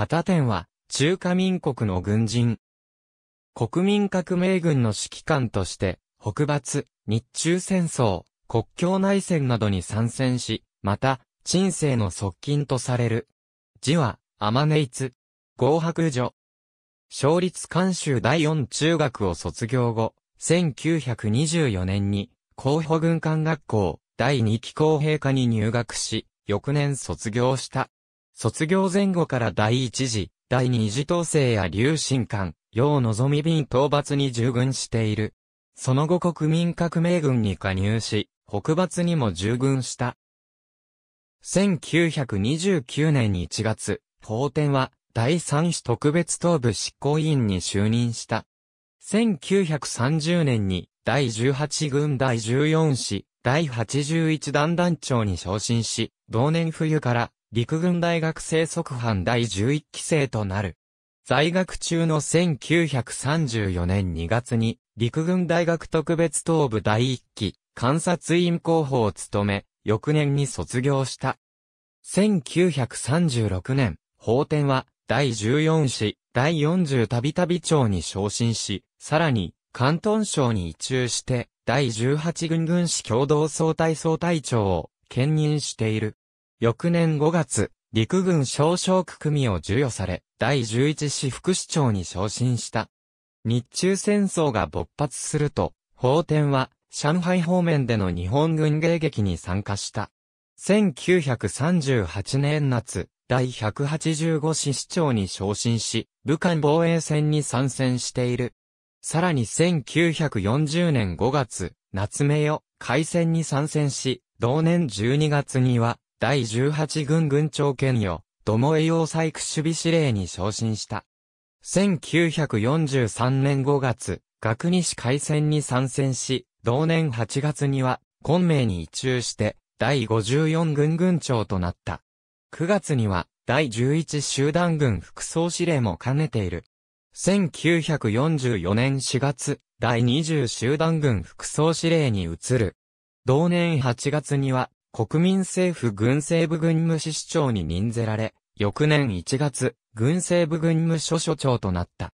片天は、中華民国の軍人。国民革命軍の指揮官として、北伐、日中戦争、国境内戦などに参戦し、また、鎮世の側近とされる。字は、アマネイツ。合白女。勝立監修第四中学を卒業後、1924年に、候補軍艦学校、第二期公平科に入学し、翌年卒業した。卒業前後から第一次、第二次統制や流進官、要望み便討伐に従軍している。その後国民革命軍に加入し、北伐にも従軍した。1929年1月、法典は第三種特別東部執行委員に就任した。1930年に第18軍第14師、第81団団長に昇進し、同年冬から陸軍大学生速班第11期生となる。在学中の1934年2月に、陸軍大学特別東部第1期、監察員候補を務め、翌年に卒業した。1936年、法典は、第14市、第40たびたび長に昇進し、さらに、関東省に移住して、第18軍軍士共同総隊総隊長を兼任している。翌年5月、陸軍少将区組を授与され、第11市副市長に昇進した。日中戦争が勃発すると、法典は、上海方面での日本軍迎撃に参加した。1938年夏、第185市市長に昇進し、武漢防衛戦に参戦している。さらに1940年5月、夏目よ、海戦に参戦し、同年12月には、第18軍軍長兼与、土萌要塞区守備司令に昇進した。1943年5月、学西海戦に参戦し、同年8月には、昆明に移駐して、第54軍軍長となった。9月には、第11集団軍副総司令も兼ねている。1944年4月、第20集団軍副総司令に移る。同年8月には、国民政府軍政部軍務司司長に任ぜられ、翌年1月、軍政部軍務所所長となった。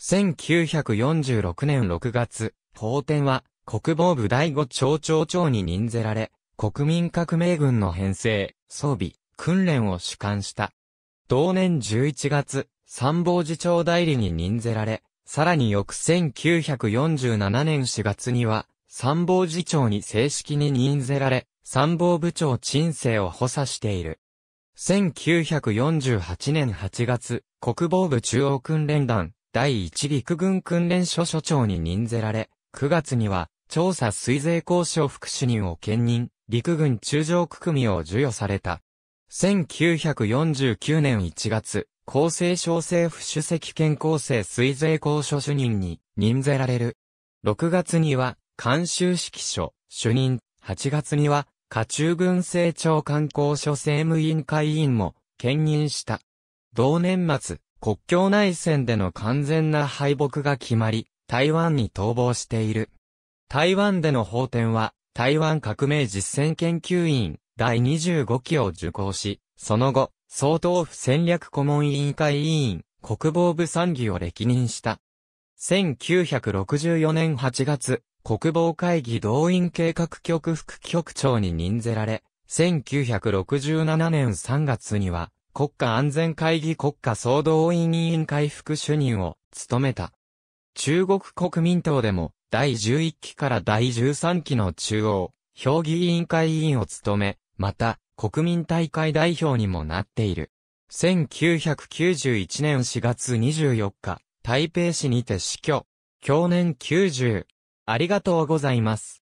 1946年6月、法典は国防部第五町長長に任ぜられ、国民革命軍の編成、装備、訓練を主管した。同年11月、参謀次長代理に任ぜられ、さらに翌1947年4月には、参謀次長に正式に任ぜられ、参謀部長陳政を補佐している。1948年8月、国防部中央訓練団第1陸軍訓練所所長に任ぜられ、9月には調査水税交渉副主任を兼任、陸軍中将区組を授与された。1949年1月、厚生省政府主席兼厚生水税交渉主任に任ぜられる。6月には、監修指揮所主任、8月には、家中軍政庁観光所政務委員会委員も兼任した。同年末、国境内戦での完全な敗北が決まり、台湾に逃亡している。台湾での法典は、台湾革命実践研究員第25期を受講し、その後、総統府戦略顧問委員会委員、国防部参議を歴任した。1964年8月、国防会議動員計画局副局長に任ぜられ、1967年3月には、国家安全会議国家総動員委員会副主任を務めた。中国国民党でも、第11期から第13期の中央、評議委員会委員を務め、また、国民大会代表にもなっている。1991年4月24日、台北市にて死去。去年90、ありがとうございます。